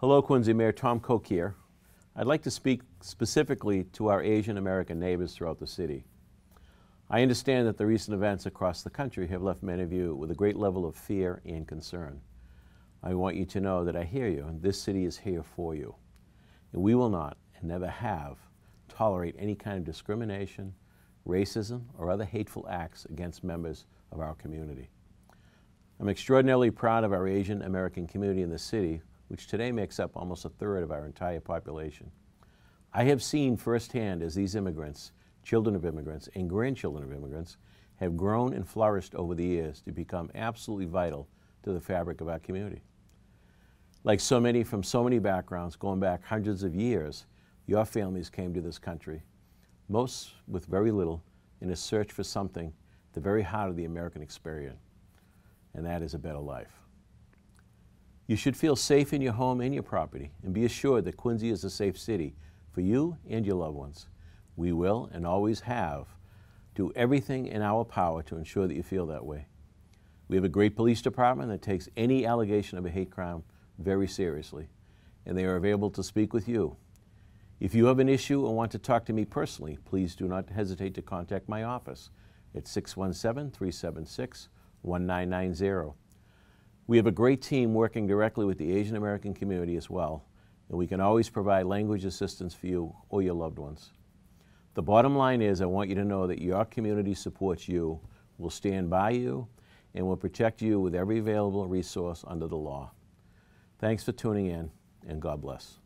Hello, Quincy Mayor Tom Koch here. I'd like to speak specifically to our Asian American neighbors throughout the city. I understand that the recent events across the country have left many of you with a great level of fear and concern. I want you to know that I hear you, and this city is here for you. And we will not, and never have, tolerate any kind of discrimination, racism, or other hateful acts against members of our community. I'm extraordinarily proud of our Asian American community in the city which today makes up almost a third of our entire population. I have seen firsthand as these immigrants, children of immigrants, and grandchildren of immigrants have grown and flourished over the years to become absolutely vital to the fabric of our community. Like so many from so many backgrounds, going back hundreds of years, your families came to this country, most with very little, in a search for something, the very heart of the American experience, and that is a better life. You should feel safe in your home and your property and be assured that Quincy is a safe city for you and your loved ones. We will and always have do everything in our power to ensure that you feel that way. We have a great police department that takes any allegation of a hate crime very seriously, and they are available to speak with you. If you have an issue or want to talk to me personally, please do not hesitate to contact my office at 617 376 1990. We have a great team working directly with the Asian American community as well, and we can always provide language assistance for you or your loved ones. The bottom line is I want you to know that your community supports you, will stand by you, and will protect you with every available resource under the law. Thanks for tuning in, and God bless.